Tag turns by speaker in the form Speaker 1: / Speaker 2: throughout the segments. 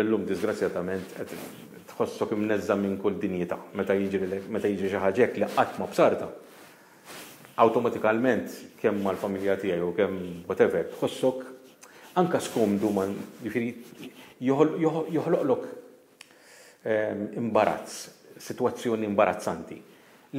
Speaker 1: l-lum disgrazzjatament tħossok imnezza minn kull dinjita meta jiġi xi ħaġa li qatt ma b'sarta. Awtomatikalment kemm mal-familja tiegħi u kemm whatever tħossok anka skum duman jifieri joħloqlok ehm, imbarazz, sitwazzjoni imbarazzanti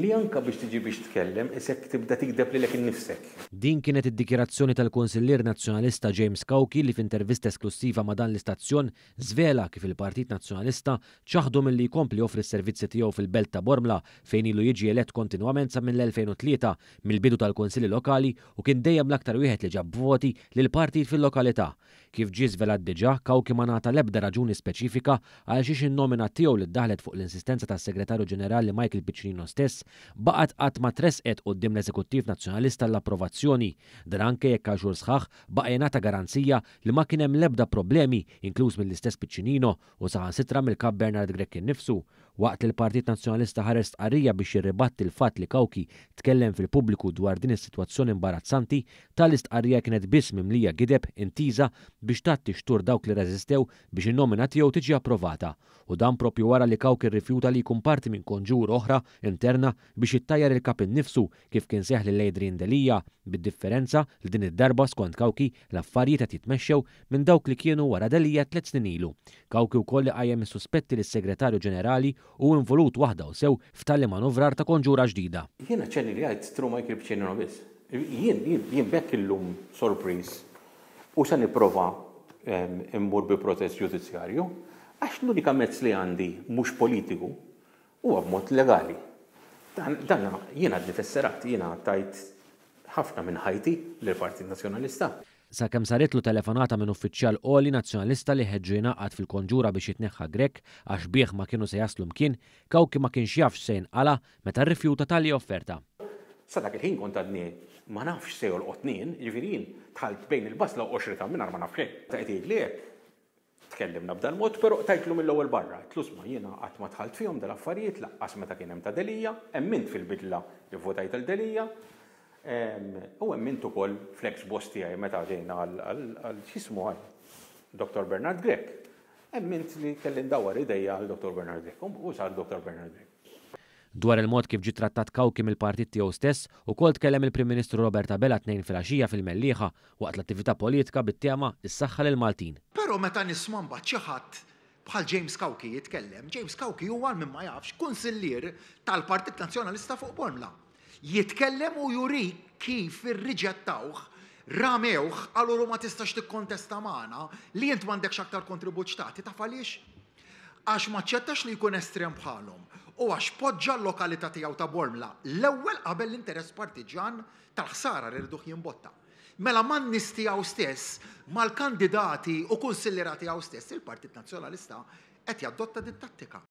Speaker 1: li anka biex tiġi biex tkellem isek tibda tikdeb li lekin nifsek.
Speaker 2: Din kienet id-dikjerazzjoni tal konsillir Nazzjonalista James Kauki li f'intervista esklusiva ma' dan l-istazzjon zvela kif il-Partit Nazzjonalista ċaħdu mill-li jkompli offri s-servizzi tiegħu fil-Belt ta' Bormla fejn ilu jiġi elett kontinwament sa mill 2003 mill-bidu tal-Konsilli Lokali u kien dejjem l-aktar wieħed li ġab voti lil partit fil-lokalità kif ġi d diġà kaw kimanata ma l-ebda raġuni speċifika għal xiex in-nomina tiegħu li daħlet fuq l-insistenza tas-Segretarju Ġenerali Michael Piccinino stess baqgħet qatt ma tresqet quddiem l-Eżekuttiv Nazzjonalista l-approvazzjoni dan anke jekk għaxur sħaħ baqa' garanzija li ma kien hemm l-ebda problemi inkluż mill-istess Piccinino u saħansitra mill kab Bernard Grek innifsu Waqt li partit Nazzjonalista ħares qarrija biex jirribatti l-fatt li Kawki tkellem fil-pubbliku dwar din is-sitwazzjoni imbarazzanti, tal qarrija kienet biss mimlija gideb intiża biex tatti xtur dawk li reżistew biex in-nomina tiegħu tiġi approvata. U dan propju wara li Kawki rrifjuta li jkun parti minn konġur oħra interna biex ittajjar il-kapin nifsu kif kien seħ lil Lejdrin Delija bid-differenza li din id-darba skont Kawki l-affarijiet qed jitmexxew minn dawk li kienu wara Delija tliet snin ilu. Kawki wkoll qajjem is-suspetti lis segretarju Ġenerali u involut waħda u sew f'talli manovrar ta' konġura ġdida.
Speaker 1: Jiena ċenni li għajt tru ma jkrib ċenni biss. Jien, jien bekk illum sorpriz u se niprofa immur bi protest ġudizzjarju għax l-unika mezz li għandi mhux politiku huwa b'mod legali. Dan jiena diffesserat, jiena tajt ħafna minn ħajti l-Partit Nazjonalista
Speaker 2: sakemm saritlu telefonata minn uffiċjal qoli nazzjonalista li ħeġġu jingħaqad fil-konġura biex jitneħħa Grek għax bieħ ma kienu se jaslu mkien, kawki ma kienx jafx se jinqala meta rrifjuta tali offerta.
Speaker 1: Sa dak il-ħin kont għadni ma nafx l jolqotnin, ġifirin, tħalt bejn il-basla u 20 ta' minar ma nafx hekk. Ta' qed li tkellimna b'dan mod, pero tajtlu mill-ewwel barra. Tlus ma jiena qatt ma tħalt fihom dal-affarijiet laqqas meta kien hemm ta' delija, emmint fil-bidla li votajt tal-delija, U hemm intu kol flex boss tiegħi meta ġejna għal xismu għal Dr. Bernard Grek. Hemm mint li kellin dawar idejja għal Dr. Bernard Grek. U sal Dr. Bernard Grek.
Speaker 2: Dwar il-mod kif ġi trattat Kawkim il-partit tiegħu stess, ukoll tkellem il-Prim Ministru Roberta Bella tnejn filgħaxija fil-Mellieħa waqt l-attività politika bit-tema is-saħħa lil Maltin.
Speaker 3: Però meta nisma' mbagħad xi ħadd bħal James Kawki jitkellem, James Kawki huwa minn ma jafx kunsillier tal-Partit Nazzjonalista fuq Bormla. Jitkellem u juri kif irriġettawh ramewħ, għallu ma tistax tikkontesta maħna li jint mandek xaktar kontribut xtati, ta' falix? Għax maċċettax li jkun estrem bħalhom u għax poġġa l-lokalità tiegħu ta' Bormla l-ewwel qabel l-interess partiġan tal-ħsara li jimbotta. Mela man għaw stess, mal-kandidati u konsillirati għaw stess, il-Partit Nazjonalista qed jaddotta din tattika.